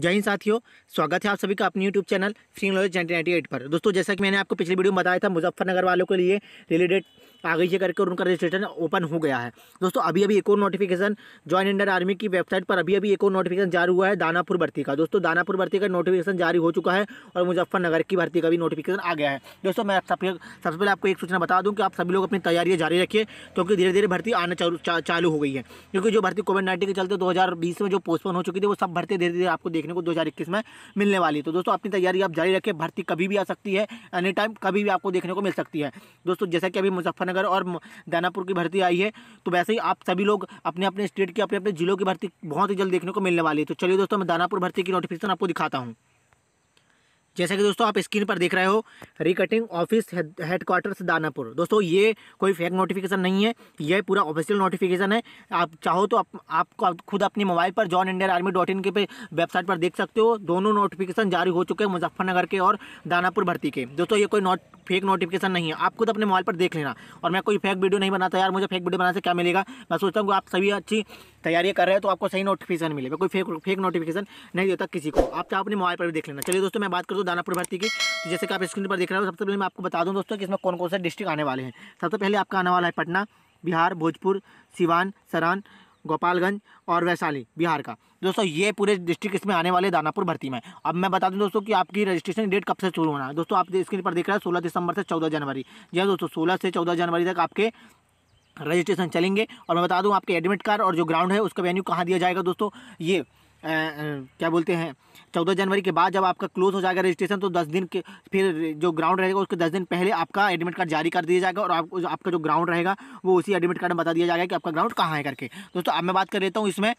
जय हिंद साथियों स्वागत है आप सभी का अपने YouTube channel free knowledge eight पर दोस्तों जैसा कि मैंने आपको पिछली वीडियो में बताया था मुजफ्फरनगर वालों के लिए रिलेटेड आगे करके उनका रजिस्ट्रेशन ओपन हो गया है दोस्तों अभी अभी एक और नोटिफिकेशन ज्वाइन इंडियन आर्मी की वेबसाइट पर अभी अभी एक और नोटिफिकेशन जारी हुआ है दानापुर भर्ती का दोस्तों दानापुर भर्ती का नोटिफिकेशन जारी हो चुका है और मुजफ्फरनगर की भर्ती का भी नोटिफिकेशन आ गया है दोस्तों मैं सबसे सबसे पहले आपको एक सूचना बता दूँ कि आप सभी लोग अपनी तैयारियाँ जारी रखिए क्योंकि धीरे धीरे भर्ती आना चालू हो गई है क्योंकि जो भर्ती कोविड नाइन्टीन के चलते दो में जो पोस्टपोन हो चुकी थी वो सब भर्ती धीरे धीरे आपको देखने को दो में मिलने वाली है तो दोस्तों अपनी तैयारी आप जारी रखिए भर्ती कभी भी आ सकती है एनी टाइम कभी भी आपको देखने को मिल सकती है दोस्तों जैसा कि अभी मुजफ्फर मुजफ्फरनगर और दानापुर की भर्ती आई है तो वैसे ही आप सभी लोग अपने अपने स्टेट की अपने अपने जिलों की भर्ती बहुत ही जल्द देखने को मिलने वाली है तो चलिए दोस्तों मैं दानापुर भर्ती की नोटिफिकेशन आपको दिखाता हूँ जैसा कि दोस्तों आप स्क्रीन पर देख रहे हो रिकटिंग ऑफिस हेडक्वार्टर्स दानापुर दोस्तों ये कोई फेक नोटिफिकेशन नहीं है ये पूरा ऑफिशियल नोटिफिकेशन है आप चाहो तो आप आपको खुद अपने मोबाइल पर join Indian army dot in के पे वेबसाइट पर देख सकते हो दोनों नोटिफिकेशन जारी हो चुके हैं मुजफ्फरनगर के और दानापुर भर्ती के दोस्तों ये कोई नोट फेक नोटिफिकेशन नहीं है आप खुद अपने मोबाइल पर देख लेना और मैं कोई फेक वीडियो नहीं बनाता यार मुझे फेक वीडियो बनाने से क्या मिलेगा मैं सोचता हूँ आप सभी अच्छी तैयारी कर रहे हैं तो आपको सही नोटिफिकेशन मिलेगा कोई फेक फेक नोटिफिकेशन नहीं देता किसी को आप चाहे अपने मोबाइल पर भी देख लेना चलिए दोस्तों मैं बात करूँ दानापुर भर्ती की तो जैसे कि आप स्क्रीन पर देख रहे हो सबसे पहले मैं आपको बता दूँ दोस्तों कि इसमें कौन कौन से डिस्ट्रिक्ट आने वाले हैं सबसे पहले आपका आने वाला है पटना बिहार भोजपुर सिवान सरान गोपालगंज और वैशाली बिहार का दोस्तों ये पूरे डिस्ट्रिक्ट इसमें आने वाले दानापुर भर्ती में अब मैं बता दूं दोस्तों कि आपकी रजिस्ट्रेशन डेट कब से शुरू होना है दोस्तों आप स्क्रीन पर देख रहे हैं सोलह दिसंबर से चौदह जनवरी जी दोस्तों सोलह से चौदह जनवरी तक आपके रजिस्ट्रेशन चलेंगे और मैं बता दूं आपके एडमिट कार्ड और जो ग्राउंड है उसका वेन्यू कहाँ दिया जाएगा दोस्तों ये आ, क्या बोलते हैं चौदह जनवरी के बाद जब आपका क्लोज हो जाएगा रजिस्ट्रेशन तो दस दिन के फिर जो ग्राउंड रहेगा उसके दस दिन पहले आपका एडमिट कार्ड जारी कर दिया जाएगा और आप, आपका जो ग्राउंड रहेगा वो उसी एडमिट कार्ड में बता दिया जाएगा कि आपका ग्राउंड कहाँ है करके दोस्तों अब मैं बात कर लेता हूँ इसमें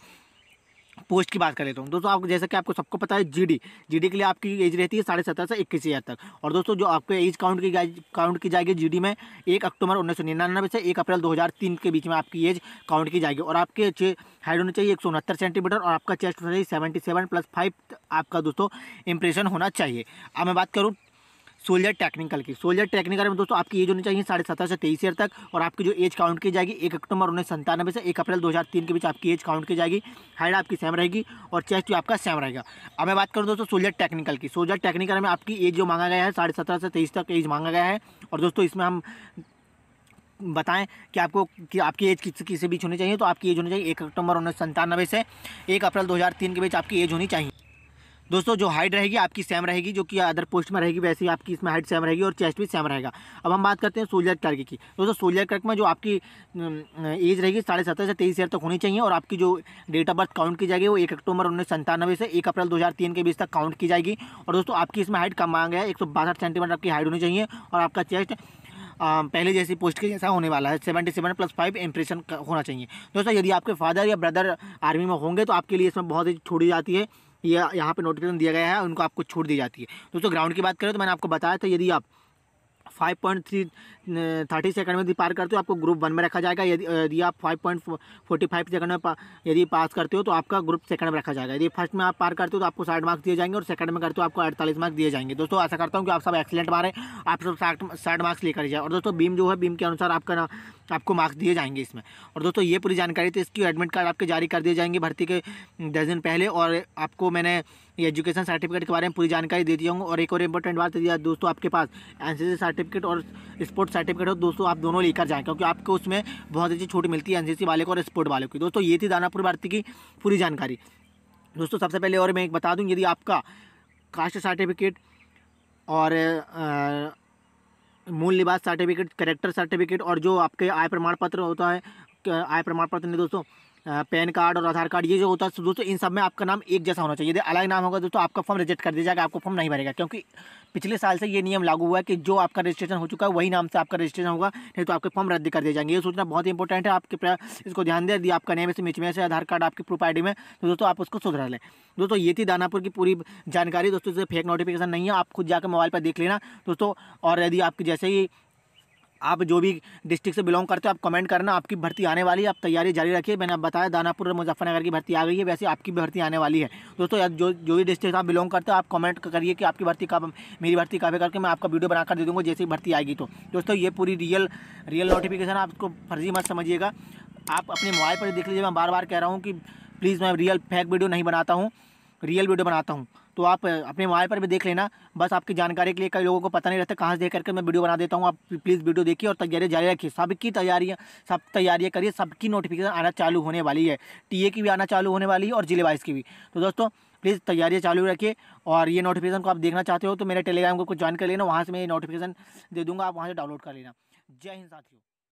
पोस्ट की बात करें तो दोस्तों आप जैसे कि आपको सबको पता है जीडी जीडी के लिए आपकी एज रहती है साढ़े सत्रह से इक्कीस हज़ार तक और दोस्तों जो आपके एज काउंट की काउंट की जाएगी जीडी में एक अक्टूबर उन्नीस सौ निन्यानवे से एक अप्रैल दो हज़ार तीन के बीच में आपकी एज काउंट की जाएगी और आपके हाइट होनी चाहिए एक सौ उनहत्तर सेंटीमीटर और आपका चेस्ट होना चाहिए सेवेंटी सेवन प्लस फाइव आपका दोस्तों इंप्रेशन होना चाहिए अब मैं बात करूँ सोलर टेक्निकल की सोलर टेक्निकल में दोस्तों आपकी एज होनी चाहिए साढ़े सत्रह से तेईस ईयर तक और आपकी जो एज काउंट की जाएगी एक अक्टूबर उन्नीस सन्तानवे से एक अप्रैल दो हज़ार तीन के बीच आपकी एज काउंट की जाएगी हाइट आपकी सेम रहेगी और चेस्ट भी आपका सेम रहेगा अब मैं बात करूँ दोस्तों सोलर टेक्निकल की सोलर टेक्निकल में आपकी एज जो मांगा गया है साढ़े सत्रह से तेईस तक एज मांगा गया है और दोस्तों इसमें हम बताएं कि आपको कि आपकी एज किस किस बीच होनी चाहिए तो आपकी एज होनी चाहिए एक अक्टूबर उन्नीस सौ संतानवे से एक अप्रैल 2003 के बीच आपकी एज होनी चाहिए दोस्तों जो हाइट रहेगी आपकी सेम रहेगी जो कि अदर पोस्ट में रहेगी वैसे ही आपकी इसमें हाइट सेम रहेगी और चेस्ट भी सेम रहेगा अब हम बात करते हैं सोलर क्लर्क की दोस्तों सोलर क्लर्क में जो आपकी एज रहेगी साढ़े सत्रह से तेईस ईयर तक होनी चाहिए और आपकी जो डेट ऑफ बर्थ काउंट की जाएगी वो एक अक्टूबर उन्नीस संतानवे से एक अप्रैल दो के बीच तक काउंट की जाएगी और दोस्तों आपकी इसमें हाइट कम मांग है एक सेंटीमीटर आपकी हाइट होनी चाहिए और आपका चेस्ट पहले जैसी पोस्ट के जैसा होने वाला है seventy seven plus five impression होना चाहिए दोस्तों यदि आपके फादर या ब्रदर आर्मी में होंगे तो आपके लिए इसमें बहुत ही छोड़ी जाती है यह यहाँ पर नोटिफिकेशन दिया गया है उनको आपको छूट दी जाती है दोस्तों ग्राउंड की बात करें तो मैंने आपको बताया था यदि आप five point three thirty second में यदि पार करते हो आपको ग्रुप वन में रखा जाएगा यदि यदि आप five point forty five second में पा, यदि पास करते हो तो आपका ग्रुप सेकंड में रखा जाएगा यदि फर्स्ट में आप पार करते हो तो आपको साठ मार्क्स दिए जाएंगे और सेकंड में करते हो आपको अड़तालीस मार्क्स दिए जाएंगे दोस्तों ऐसा करता हूँ कि आप सब एक्सीलेंट मारे आप सब साठ साठ मार्क्स लेकर जाए और दोस्तों बीम जो है बीम के अनुसार आपका आपको मार्क्स दिए जाएंगे इसमें और दोस्तों ये पूरी जानकारी थी तो इसकी एडमिट कार्ड आपके जारी कर दिए जाएंगे भर्ती के दस दिन पहले और आपको मैंने एजुकेशन सर्टिफिकेट के बारे में पूरी जानकारी दे दिया हूँ और एक और इम्पोर्टेंट बात दिया दोस्तों आपके पास एन सर्टिफिकेट और स्पोर्ट्स सर्टिफिकेट हो दोस्तों आप दोनों लेकर जाएँ क्योंकि आपको उसमें बहुत अच्छी छूट मिलती है एन वाले को और स्पोर्ट वाले की दोस्तों ये थी दानापुर भर्ती की पूरी जानकारी दोस्तों सबसे पहले और मैं एक बता दूँ यदि आपका कास्ट सर्टिफिकेट और मूल निवास सर्टिफिकेट करेक्टर सर्टिफिकेट और जो आपके आय प्रमाण पत्र होता है आय प्रमाण पत्र नहीं दोस्तों पैन कार्ड और आधार कार्ड ये जो होता है तो दोस्तों इन सब में आपका नाम एक जैसा होना चाहिए यदि अलग नाम होगा दोस्तों आपका फॉर्म रिजेक्ट कर दिया जाएगा आपको फॉर्म नहीं भरेगा क्योंकि पिछले साल से ये नियम लागू हुआ है कि जो आपका रजिस्ट्रेशन हो चुका है वही नाम से आपका रजिस्ट्रेशन होगा नहीं तो आपके फॉर्म रद्द कर दिए जाएंगे ये सोचना बहुत इंपॉर्टेंट है आपके इसको ध्यान दे यदि आपका नेम इस मिच में से आधार कार्ड आपकी प्रूफ आई में तो दोस्तों आप उसको सुधरा लें दोस्तों ये थी दानापुर की पूरी जानकारी दोस्तों फेक नोटिफिकेशन नहीं है आप खुद जाकर मोबाइल पर देख लेना दोस्तों और यदि आपकी जैसे ही आप जो भी डिस्ट्रिक्ट से बिलोंग करते हो आप कमेंट करना आपकी भर्ती आने वाली है आप तैयारी जारी रखिए मैंने आप बताया दानापुर और मुजफ्फरनगर की भर्ती आ गई है वैसे आपकी भर्ती आने वाली है दोस्तों जो जो भी डिस्ट्रिक्ट आप बिलोंग करते हो आप कमेंट करिए कि आपकी भर्ती कब मेरी भर्ती कब करके मैं आपका वीडियो बनाकर दे दूँगा जैसे ही भर्ती आएगी तो दोस्तों ये पूरी रियल रियल नोटिफिकेशन आपको फर्जी मत समझिएगा आप अपने मोबाइल पर देख लीजिए मैं बार बार कह रहा हूँ कि प्लीज़ मैं रियल फैक वीडियो नहीं बनाता हूँ रियल वीडियो बनाता हूँ तो आप अपने मोबाइल पर भी देख लेना बस आपकी जानकारी के लिए कई लोगों को पता नहीं रहता कहाँ से देख करके मैं वीडियो बना देता हूँ आप प्लीज़ वीडियो देखिए और तैयारी जारी रखिए सबकी तैयारियाँ सब तैयारियाँ करिए सबकी नोटिफिकेशन आना चालू होने वाली है टी की भी आना चालू होने वाली है और जिले वाइज की भी तो दोस्तों प्लीज़ तैयारियाँ चालू रखिए और ये नोटिफिकेशन को आप देखना चाहते हो तो मेरे टेलीग्राम को कुछ ज्वाइन कर लेना वहाँ से मैं ये नोटिफिकेशन दे दूँगा आप वहाँ से डाउनलोड कर लेना जय हिंद साथियों